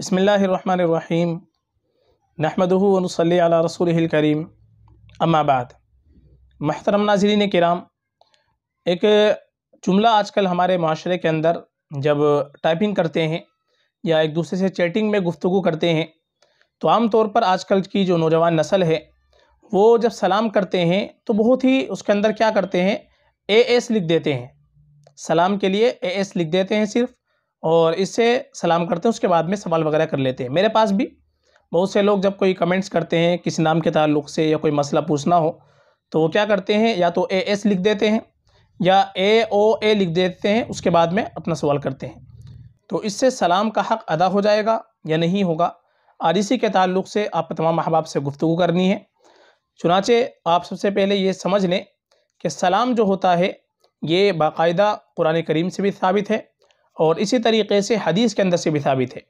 बसमीम नहमदूनसली रसूल करीम अम्माबाद महतरम नाजरीन कराम एक जुमला आजकल हमारे माशरे के अंदर जब टाइपिंग करते हैं या एक दूसरे से चैटिंग में गुफ्तु करते हैं तो आम तौर पर आजकल की जो नौजवान नस्ल है वो जब सलाम करते हैं तो बहुत ही उसके अंदर क्या करते हैं ए एस लिख देते हैं सलाम के लिए ए एस लिख देते हैं सिर्फ और इससे सलाम करते हैं उसके बाद में सवाल वगैरह कर लेते हैं मेरे पास भी बहुत से लोग जब कोई कमेंट्स करते हैं किसी नाम के ताल्लुक से या कोई मसला पूछना हो तो वो क्या करते हैं या तो ए एस लिख देते हैं या ए ओ ए लिख देते हैं उसके बाद में अपना सवाल करते हैं तो इससे सलाम का हक़ अदा हो जाएगा या नहीं होगा और इसी के ताल्लुक से आप तमाम अहबाब से गुफ्तु करनी है चुनाचे आप सबसे पहले ये समझ लें कि सलाम जो होता है ये बाकायदा कुरान करीम से भी साबित है और इसी तरीके से हदीस के अंदर से भी साबित है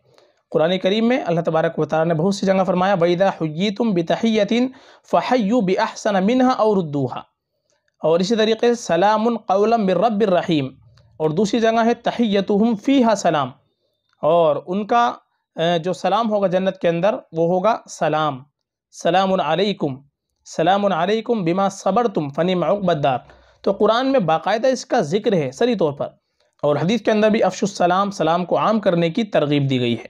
कुरान करीम में अल्लाह तबारक वाली ने बहुत सी जगह फरमाया वैदा हुई तुम बितहैतिन फ़हयु बहसन मिनहा और उद्दूहा और इसी तरीके से सलाम कौलम और दूसरी जगह है तहैतुम फ़ीहा सलाम और उनका जो सलाम होगा जन्नत के अंदर वो होगा सलाम सलाम अलैकुम सलाम अलैकुम बिमा सबर तुम फ़नी मकबदार तो कुरान में बाकायदा इसका ज़िक्र है सरी तौर पर और हदीस के अंदर भी अफशुलसलाम सलाम को आम करने की तरगीब दी गई है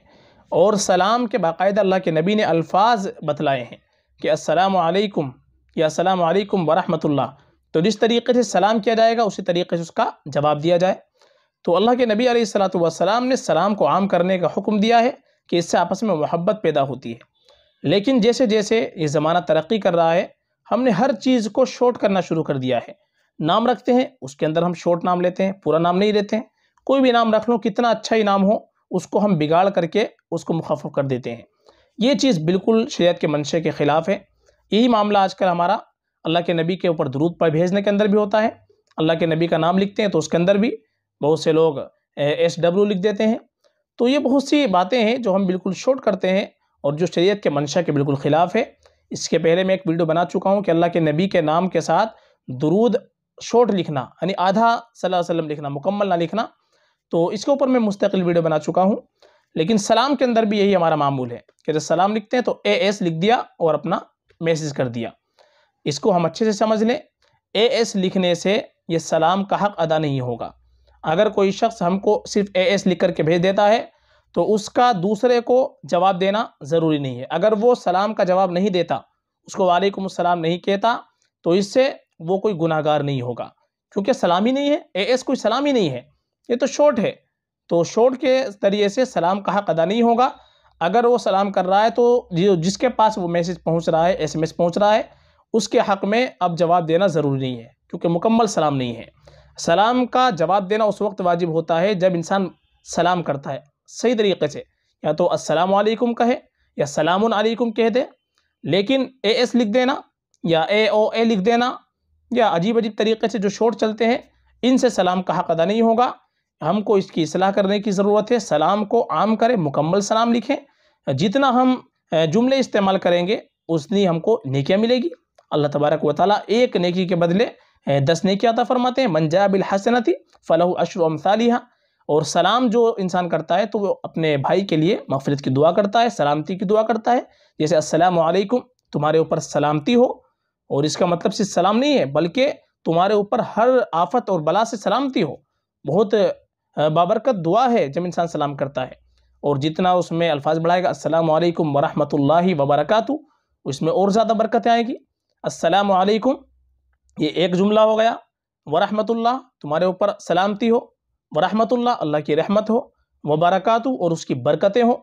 और सलाम के बाकायदा अल्लाह के नबी ने अल्फाज बतलाए हैं कि असलकुम या असलकुम वरहमतुल्ला तो जिस तरीके से सलाम किया जाएगा उसी तरीके से उसका जवाब दिया जाए तो अल्लाह के नबी वसलाम ने सलाम को आम करने का हुक्म दिया है कि इससे आपस में मोहब्बत पैदा होती है लेकिन जैसे जैसे ये ज़माना तरक्की कर रहा है हमने हर चीज़ को शॉर्ट करना शुरू कर दिया है नाम रखते हैं उसके अंदर हम शॉर्ट नाम लेते हैं पूरा नाम नहीं लेते हैं कोई भी नाम रख लो कितना अच्छा ही नाम हो उसको हम बिगाड़ करके उसको मुखफ कर देते हैं ये चीज़ बिल्कुल शरीयत के मंशे के ख़िलाफ़ है यही मामला आजकल हमारा अल्लाह के नबी के ऊपर दरूद पर भेजने के अंदर भी होता है अल्लाह के नबी का नाम लिखते हैं तो उसके अंदर भी बहुत से लोग एस डब्ल्यू लिख देते हैं तो ये बहुत सी बातें हैं जो हम बिल्कुल शॉर्ट करते हैं और जो शरीयत के मंशा के बिल्कुल ख़िलाफ़ है इसके पहले मैं एक वीडियो बना चुका हूँ कि अल्लाह के नबी के नाम के साथ दरूद शॉर्ट लिखना यानी आधा सलाह वसलम लिखना मुकम्मल ना लिखना तो इसके ऊपर मैं मुस्तकिल वीडियो बना चुका हूँ लेकिन सलाम के अंदर भी यही हमारा मामूल है कि जब सलाम लिखते हैं तो ए एस लिख दिया और अपना मैसेज कर दिया इसको हम अच्छे से समझ लें ए एस लिखने से ये सलाम का हक अदा नहीं होगा अगर कोई शख्स हमको सिर्फ ए एस लिख करके भेज देता है तो उसका दूसरे को जवाब देना ज़रूरी नहीं है अगर वो सलाम का जवाब नहीं देता उसको वालेकुम सलाम नहीं कहता तो इससे वो कोई गुनागार नहीं होगा क्योंकि सलामी नहीं है ए एस कोई सलामी नहीं है ये तो शॉर्ट है तो शॉर्ट के तरीके से सलाम का हक अदा नहीं होगा अगर वो सलाम कर रहा है तो जो जिसके पास वो मैसेज पहुंच रहा है एस एम एस पहुँच रहा है उसके हक़ में अब जवाब देना ज़रूरी नहीं है क्योंकि मुकम्मल सलाम नहीं है सलाम का जवाब देना उस वक्त वाजिब होता है जब इंसान सलाम करता है सही तरीके से या तो अस्सलाम कहे या सलाम अलैकुम कह दे लेकिन ए एस लिख देना या ए ओ ए लिख देना या अजीब अजीब तरीके से जो शोर चलते हैं इनसे सलाम का हक अदा नहीं होगा हमको इसकी असलाह करने की ज़रूरत है सलाम को आम करें मुकम्मल सलाम लिखें जितना हम जुमले इस्तेमाल करेंगे उतनी हमको नकियाँ मिलेगी अल्लाह तबारक व ताली एक नेकी के बदले दस नकियाँ अता फरमाते हैं मंजा बिल हसनती फ़लह अशर अमसालिहा और सलाम जो इंसान करता है तो वो अपने भाई के लिए मफरत की दुआ करता है सलामती की दुआ करता है जैसे असलकुम तुम्हारे ऊपर सलामती हो और इसका मतलब सिर्फ सलाम नहीं है बल्कि तुम्हारे ऊपर हर आफत और बला से सलामती हो बहुत बाबरकत दुआ है जब इंसान सलाम करता है और जितना उसमें अल्फाज बढ़ाएगा अस्सलाम वालेकुम वरहमतुल्लाह वबरकत उसमें और ज़्यादा बरकतें आएगी असलम ये एक जुमला हो गया वरहमतुल्लाह तुम्हारे ऊपर सलामती हो वरहमतुल्लाह अल्लाह की रहमत हो वबरकत और उसकी बरकतें हो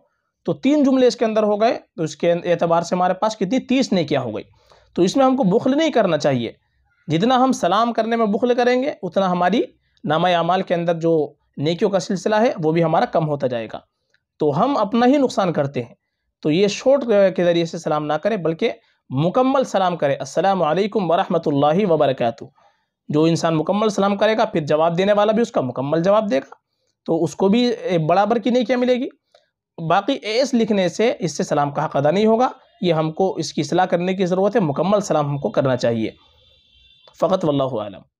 तो तीन जुमले इसके अंदर हो गए तो इसके एतबार से हमारे पास कितनी तीस क्या हो गई तो इसमें हमको बुखल नहीं करना चाहिए जितना हम सलाम करने में बुखल करेंगे उतना हमारी नामा अमाल के अंदर जो नेकियों का सिलसिला है वो भी हमारा कम होता जाएगा तो हम अपना ही नुकसान करते हैं तो ये शॉर्ट के ज़रिए से सलाम ना करें बल्कि मुकम्मल सलाम करें असलकम वरहमल वबरक जो इंसान मुकम्मल सलाम करेगा फिर जवाब देने वाला भी उसका मुकम्मल जवाब देगा तो उसको भी बराबर की नहीं क्या मिलेगी बाकी एस लिखने से इससे सलाम का हक अदा नहीं होगा ये हमको इसकी सलाह करने की ज़रूरत है मुकम्मल सलाम हमको करना चाहिए फ़कत वल्लम